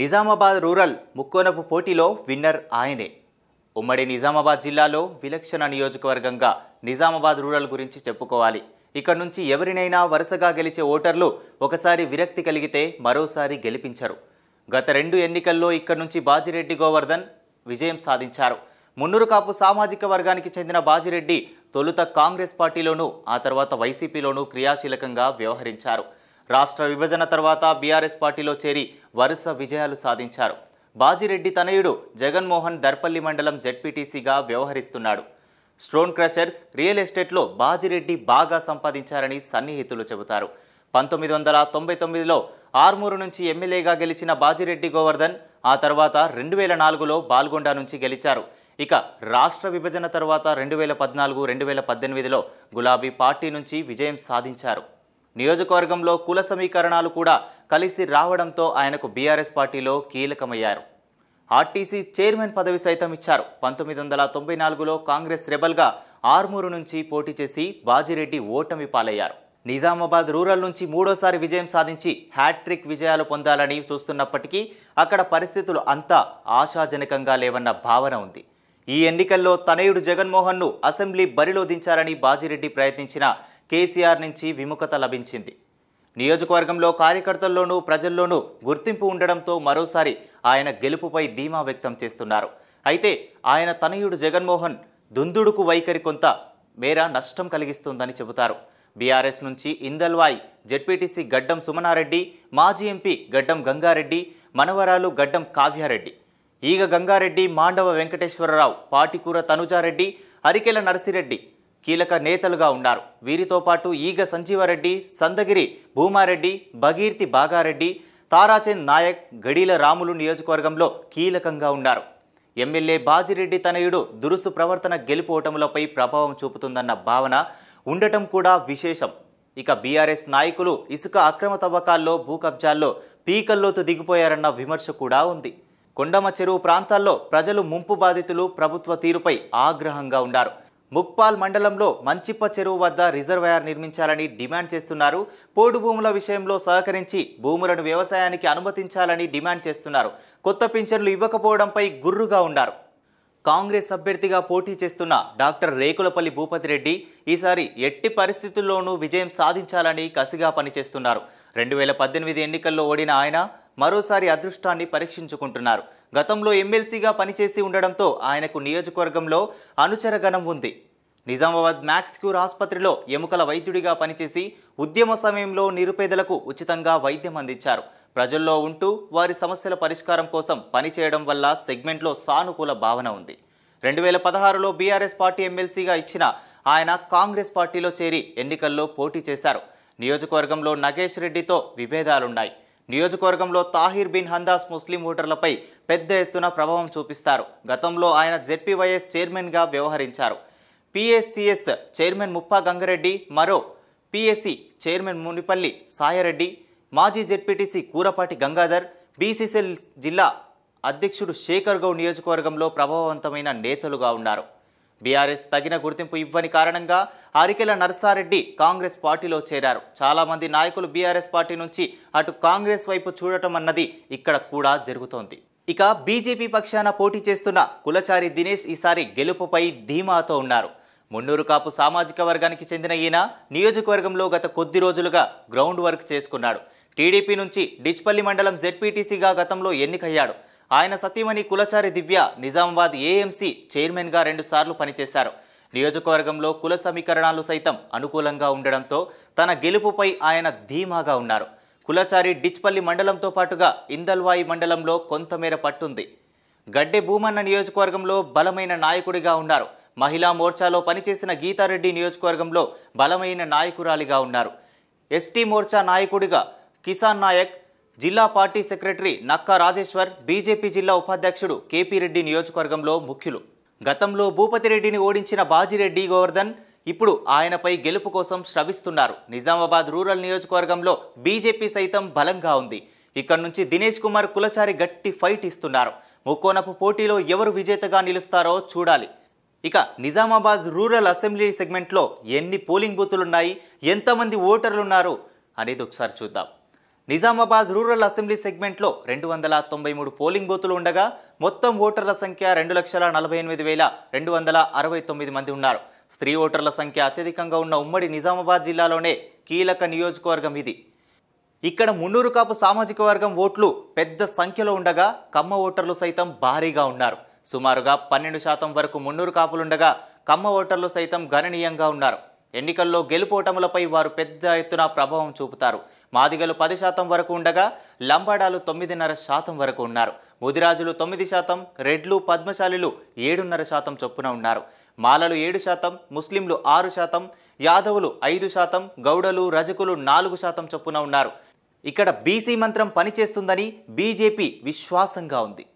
Nizamabad rural ముక్కోనపు పోటీలో winner ఆయనే ఉమ్మడి నిజామాబాద్ జిల్లాలో విలక్షణ నియోజకవర్గంగా నిజామాబాద్ రూరల్ గురించి చెప్పుకోవాలి ఇక్కడ నుంచి ఎవరినైనా వరుసగా గెలిచే ఓటర్లు ఒకసారి విరక్తి కలిగితే మరోసారి గెలిపించరు గత రెండు ఎన్నికల్లో ఇక్కడ నుంచి బాజిరెడ్డి గోవర్ధన్ విజయం సాధించారు మున్నూరు కాపు సామాజిక వర్గానికి చెందిన బాజిరెడ్డి తొలుత కాంగ్రెస్ పార్టీలోనూ ఆ తర్వాత వైసీపీలోనూ క్రియాశీలకంగా వ్యవహరించారు రాష్ట్ర విభజన తర్వాత బీఆర్ఎస్ పార్టీలో చేరి వరుస విజయాలు సాధించారు బాజిరెడ్డి తనయుడు జగన్మోహన్ దర్పల్లి మండలం జెడ్పీటీసీగా వ్యవహరిస్తున్నాడు స్టోన్ క్రషర్స్ రియల్ ఎస్టేట్లో బాజిరెడ్డి బాగా సంపాదించారని సన్నిహితులు చెబుతారు పంతొమ్మిది వందల తొంభై తొమ్మిదిలో ఆర్మూరు నుంచి ఎమ్మెల్యేగా గెలిచిన బాజిరెడ్డి గోవర్ధన్ ఆ తర్వాత రెండు వేల నాలుగులో బాల్గొండ నుంచి గెలిచారు ఇక రాష్ట్ర విభజన తర్వాత రెండు వేల పద్నాలుగు రెండు వేల పద్దెనిమిదిలో గులాబీ పార్టీ నుంచి విజయం సాధించారు నియోజకవర్గంలో కుల సమీకరణాలు కూడా కలిసి రావడంతో ఆయనకు బీఆర్ఎస్ పార్టీలో కీలకమయ్యారు ఆర్టీసీ చైర్మన్ పదవి సైతం ఇచ్చారు పంతొమ్మిది వందల తొంభై నాలుగులో కాంగ్రెస్ రెబల్గా ఆర్మూరు నుంచి పోటీ చేసి బాజిరెడ్డి ఓటమి పాలయ్యారు నిజామాబాద్ రూరల్ నుంచి మూడోసారి విజయం సాధించి హ్యాట్రిక్ విజయాలు పొందాలని చూస్తున్నప్పటికీ అక్కడ పరిస్థితులు అంతా ఆశాజనకంగా లేవన్న భావన ఉంది ఈ ఎన్నికల్లో తనయుడు జగన్మోహన్ను అసెంబ్లీ బరిలో దించాలని బాజిరెడ్డి ప్రయత్నించిన కేసీఆర్ నుంచి విముఖత లభించింది నియోజకవర్గంలో కార్యకర్తల్లోనూ ప్రజల్లోనూ గుర్తింపు ఉండడంతో మరోసారి ఆయన గెలుపుపై ధీమా వ్యక్తం చేస్తున్నారు అయితే ఆయన తనయుడు జగన్మోహన్ దుందుడుకు వైఖరి కొంత మేర నష్టం కలిగిస్తుందని చెబుతారు బీఆర్ఎస్ నుంచి ఇందల్వాయి జెడ్పీటీసీ గడ్డం సుమనారెడ్డి మాజీ ఎంపీ గడ్డం గంగారెడ్డి మనవరాలు గడ్డం కావ్యారెడ్డి ఈగ గంగారెడ్డి మాండవ వెంకటేశ్వరరావు పాటికూర తనుజారెడ్డి అరికెల నరసిరెడ్డి కీలక నేతలుగా ఉన్నారు వీరితో పాటు ఈగ సంజీవారెడ్డి సందగిరి భూమారెడ్డి భగీర్తి బాగారెడ్డి తారాచంద్ నాయక్ గడీల రాములు నియోజకవర్గంలో కీలకంగా ఉన్నారు ఎమ్మెల్యే బాజిరెడ్డి తనయుడు దురుసు ప్రవర్తన గెలుపు ప్రభావం చూపుతుందన్న భావన ఉండటం కూడా విశేషం ఇక బీఆర్ఎస్ నాయకులు ఇసుక అక్రమ తవ్వకాల్లో భూ కబ్జాల్లో పీకల్లోతు దిగిపోయారన్న విమర్శ కూడా ఉంది కొండమ చెరువు ప్రాంతాల్లో ప్రజలు ముంపు బాధితులు ప్రభుత్వ తీరుపై ఆగ్రహంగా ఉన్నారు ముక్పాల్ మండలంలో మంచిప్ప చెరువు వద్ద రిజర్వాయర్ నిర్మించాలని డిమాండ్ చేస్తున్నారు పోడు భూముల విషయంలో సహకరించి భూములను వ్యవసాయానికి అనుమతించాలని డిమాండ్ చేస్తున్నారు కొత్త పింఛన్లు ఇవ్వకపోవడంపై గుర్రుగా ఉన్నారు కాంగ్రెస్ అభ్యర్థిగా పోటీ చేస్తున్న డాక్టర్ రేకులపల్లి భూపతి రెడ్డి ఈసారి ఎట్టి పరిస్థితుల్లోనూ విజయం సాధించాలని కసిగా పనిచేస్తున్నారు రెండు వేల పద్దెనిమిది ఎన్నికల్లో ఓడిన ఆయన మరోసారి అదృష్టాన్ని పరీక్షించుకుంటున్నారు గతంలో ఎమ్మెల్సీగా పనిచేసి ఉండడంతో ఆయనకు నియోజకవర్గంలో అనుచరగణం ఉంది నిజామాబాద్ మ్యాక్స్ క్యూర్ ఆసుపత్రిలో ఎముకల వైద్యుడిగా పనిచేసి ఉద్యమ సమయంలో నిరుపేదలకు ఉచితంగా వైద్యం అందించారు ప్రజల్లో ఉంటూ వారి సమస్యల పరిష్కారం కోసం పనిచేయడం వల్ల సెగ్మెంట్లో సానుకూల భావన ఉంది రెండు వేల పదహారులో బీఆర్ఎస్ పార్టీ ఎమ్మెల్సీగా ఇచ్చిన ఆయన కాంగ్రెస్ పార్టీలో చేరి ఎన్నికల్లో పోటీ చేశారు నియోజకవర్గంలో నగేష్ రెడ్డితో విభేదాలున్నాయి నియోజకవర్గంలో తాహిర్ బిన్ హందాస్ ముస్లిం ఓటర్లపై పెద్ద ఎత్తున ప్రభావం చూపిస్తారు గతంలో ఆయన జెడ్పీవైఎస్ చైర్మన్గా వ్యవహరించారు పిఎస్సిఎస్ చైర్మన్ ముప్పా గంగరెడ్డి మరో పిఎస్సి చైర్మన్ మునిపల్లి సాయరెడ్డి మాజీ జెడ్పీటీసీ కూరపాటి గంగాధర్ బీసీసీఎల్ జిల్లా అధ్యక్షుడు శేఖర్ గౌడ్ నియోజకవర్గంలో ప్రభావవంతమైన నేతలుగా ఉన్నారు బీఆర్ఎస్ తగిన గుర్తింపు ఇవ్వని కారణంగా అరికెల నర్సారెడ్డి కాంగ్రెస్ పార్టీలో చేరారు చాలామంది నాయకులు బీఆర్ఎస్ పార్టీ నుంచి అటు కాంగ్రెస్ వైపు చూడటం అన్నది ఇక్కడ కూడా జరుగుతోంది ఇక బీజేపీ పక్షాన పోటీ చేస్తున్న కులచారి దినేష్ ఈసారి గెలుపుపై ధీమాతో ఉన్నారు మున్నూరు కాపు సామాజిక వర్గానికి చెందిన ఈయన నియోజకవర్గంలో గత కొద్ది రోజులుగా గ్రౌండ్ వర్క్ చేసుకున్నాడు టీడీపీ నుంచి డిచ్పల్లి మండలం జెడ్పీటీసీగా గతంలో ఎన్నికయ్యాడు ఆయన సతీమణి కులచారి దివ్య నిజామాబాద్ ఏఎంసీ చైర్మన్గా రెండుసార్లు పనిచేశారు నియోజకవర్గంలో కుల సమీకరణాలు సైతం అనుకూలంగా ఉండడంతో తన గెలుపుపై ఆయన ధీమాగా ఉన్నారు కులచారి డిచ్పల్లి మండలంతో పాటుగా ఇందల్వాయి మండలంలో కొంతమేర పట్టుంది గడ్డె భూమన్న నియోజకవర్గంలో బలమైన నాయకుడిగా ఉన్నారు మహిళా మోర్చాలో పనిచేసిన గీతారెడ్డి నియోజకవర్గంలో బలమైన నాయకురాలిగా ఉన్నారు ఎస్టీ మోర్చా నాయకుడిగా కిసాన్ నాయక్ జిల్లా party secretary Nakka Rajeshwar BJP జిల్లా ఉపాధ్యక్షుడు కేపీ రెడ్డి నియోజకవర్గంలో ముఖ్యులు గతంలో భూపతిరెడ్డిని ఓడించిన బాజిరెడ్డి గోవర్ధన్ ఇప్పుడు ఆయనపై గెలుపు కోసం శ్రవిస్తున్నారు నిజామాబాద్ రూరల్ నియోజకవర్గంలో బీజేపీ సైతం బలంగా ఉంది ఇక్కడ నుంచి దినేష్ కుమార్ కులచారి గట్టి ఫైట్ ఇస్తున్నారు ముక్కోనపు పోటీలో ఎవరు విజేతగా నిలుస్తారో చూడాలి ఇక నిజామాబాద్ రూరల్ అసెంబ్లీ సెగ్మెంట్లో ఎన్ని పోలింగ్ బూతులున్నాయి ఎంతమంది ఓటర్లున్నారు అనేది ఒకసారి చూద్దాం నిజామాబాద్ రూరల్ అసెంబ్లీ సెగ్మెంట్లో రెండు వందల తొంభై మూడు పోలింగ్ బూతులు ఉండగా మొత్తం ఓటర్ల సంఖ్య రెండు లక్షల నలభై ఎనిమిది వేల రెండు వందల అరవై తొమ్మిది మంది ఉన్నారు స్త్రీ ఓటర్ల సంఖ్య అత్యధికంగా ఉన్న ఉమ్మడి నిజామాబాద్ జిల్లాలోనే కీలక నియోజకవర్గం ఇది ఇక్కడ మున్నూరు కాపు సామాజిక వర్గం ఓట్లు పెద్ద సంఖ్యలో ఉండగా కమ్మ ఓటర్లు సైతం భారీగా ఉన్నారు సుమారుగా పన్నెండు శాతం వరకు మున్నూరు కాపులుండగా కమ్మ ఓటర్లు సైతం గణనీయంగా ఉన్నారు ఎన్నికల్లో గెలుపోటములపై వారు పెద్ద ఎత్తున ప్రభావం చూపుతారు మాదిగలు పది శాతం వరకు ఉండగా లంబాడాలు తొమ్మిదిన్నర శాతం వరకు ఉన్నారు ముదిరాజులు తొమ్మిది శాతం రెడ్లు పద్మశాలిలు ఏడున్నర శాతం చొప్పున ఉన్నారు మాలలు ఏడు శాతం ముస్లింలు ఆరు శాతం యాదవులు ఐదు శాతం గౌడలు రజకులు నాలుగు శాతం చొప్పున ఉన్నారు ఇక్కడ బీసీ మంత్రం పనిచేస్తుందని బీజేపీ విశ్వాసంగా ఉంది